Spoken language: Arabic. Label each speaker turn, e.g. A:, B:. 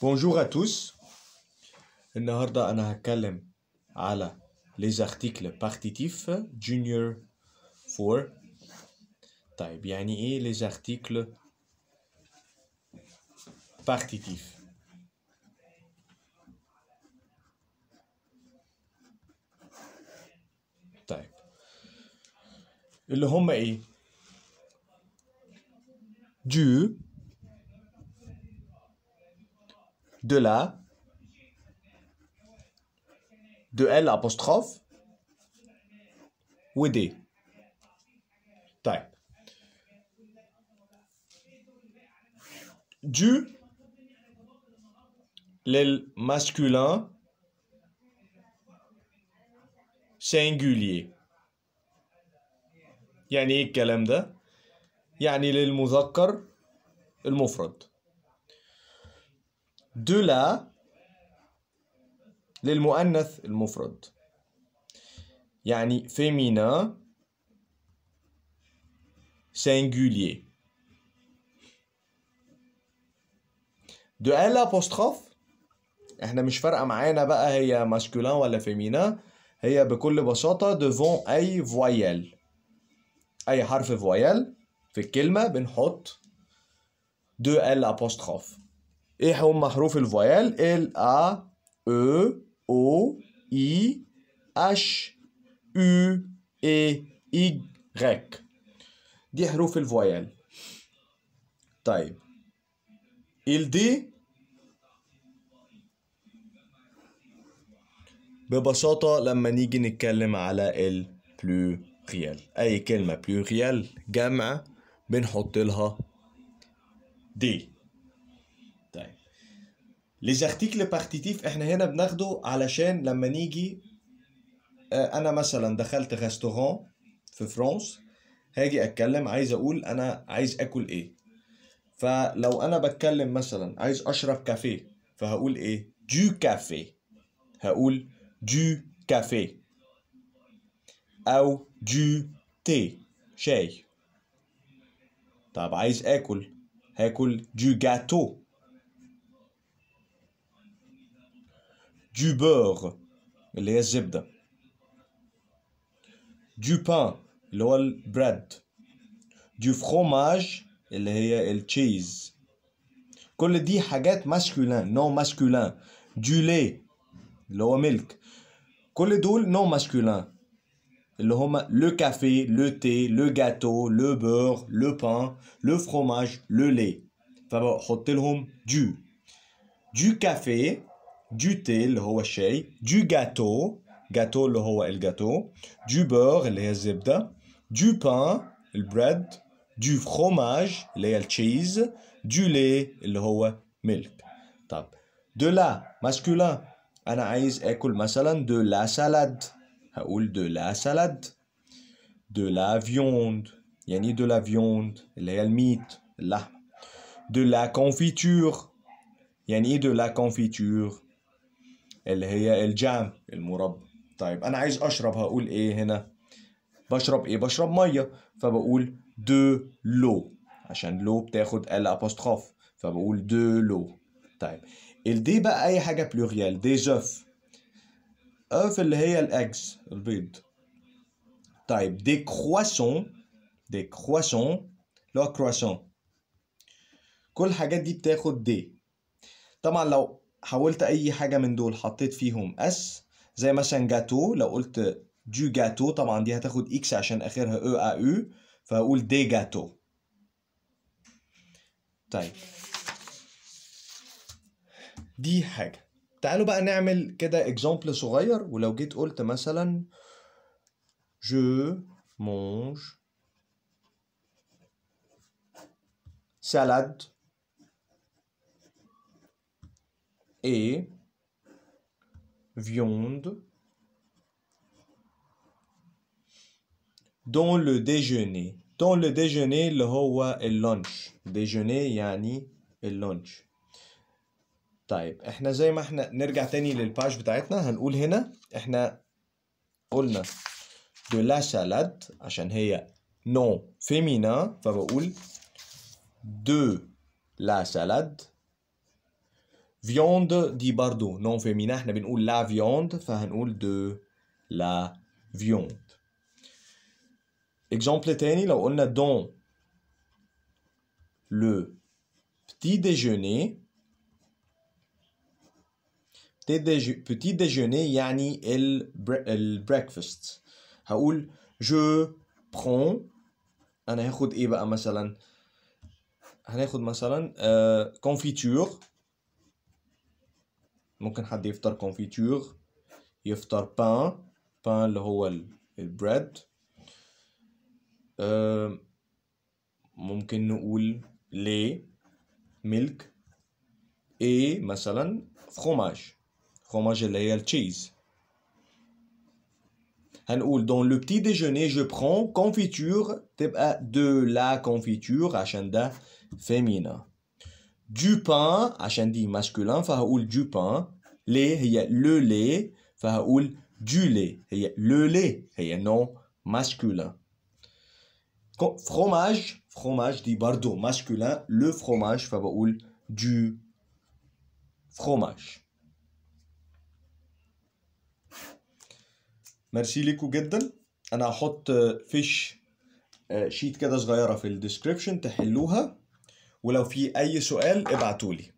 A: Bonjour à tous. النهاردة أنا هتكلم على les articles partitifs junior for طيب يعني إيه les articles partitifs طيب اللي هم إيه du. de la de l'apostrophe, apostrophe ou des type du le masculin singulier y'a nickel làmda y'a ni l le de la للمؤنث المفرد يعني فيمينا سينجوليي de ال احنا مش فارقه معانا بقى هي ماسكولان ولا فيمينا هي بكل بساطه devant اي فويال اي حرف فويال في الكلمه بنحط دو ال apostrophe ايه هم حروف الفويال ال ا او او اي اش او اي ايغ دي حروف الفويال طيب ال دي ببساطة لما نيجي نتكلم على البلوريال أي كلمة بلوريال جمع بنحط لها دي ليزارتيكل بارتيتيف احنا هنا بناخده علشان لما نيجي آه، انا مثلا دخلت ريستوران في فرنسا هاجي اتكلم عايز اقول انا عايز اكل ايه فلو انا بتكلم مثلا عايز اشرب كافيه فهقول ايه دو كافيه هقول دو كافيه او دو تي شاي طب عايز اكل هاكل دو جاتو du beurre, les zibde. du pain, le bread, du fromage, le cheese. Quand dit haget masculin, non masculin, du lait, l'eau milk. Quand le doule non masculin, le café, le thé, le gâteau, le beurre, le pain, le fromage, le lait. du. Du café, du thé, le هو الشاي, du gâteau, gâteau, le هو el gâteau, du beurre, le zebda du pain, le bread, du fromage, le cheese, du lait, le هو milk. طب de la masculin انا عايز اكل مثلا de la salade هقول de la salade de la viande يعني de la viande اللي هي الميت de la confiture يعني de la confiture اللي هي الجام المربى طيب انا عايز اشرب هقول ايه هنا بشرب ايه بشرب ميه فبقول دو لو عشان لو بتاخد ال ابوستروف فبقول دو لو طيب الدي بقى اي حاجه بلوريال دي زوف اوف اللي هي الاجز البيض طيب دي كرواسون دي كرواسون لو كرواسون كل الحاجات دي بتاخد دي طبعا لو حولت اي حاجه من دول حطيت فيهم اس زي مثلا جاتو لو قلت دو جاتو طبعا دي هتاخد اكس عشان اخرها او ا او فهقول دي جاتو طيب دي حاجه تعالوا بقى نعمل كده اكزامبل صغير ولو جيت قلت مثلا جو مونج سالاد et viande dans le déjeuner dans le déjeuner اللي هو lunch. déjeuner يعني lunch. طيب احنا زي ما احنا نرجع تاني للباج بتاعتنا هنقول هنا احنا قلنا de la salade عشان هي نو فيمينا فبقول de la salade viande de bœuf non féminin, on va la viande, faudra dire de la viande. Exemple deux, on a dans le petit déjeuner, petit déjeuner, yani, ni le breakfast, je prends, on a choisi par exemple, on a choisi par confiture. Il a confiture, pain, pain le « bread » On milk » Et, fromage fromage cheese » dans le petit déjeuner, je prends confiture de la confiture, féminin Du pain, masculin, du pain » لي هي لو لي فهقول دو لي هي لو لي هي نو ماسكولين فروماج فروماج دي برضو ماسكولين لو فروماج فبقول دو فروماج ميرسي ليكو جدا انا هحط فيش شيت آه، كده صغيره في الديسكريبشن تحلوها ولو في اي سؤال ابعتولي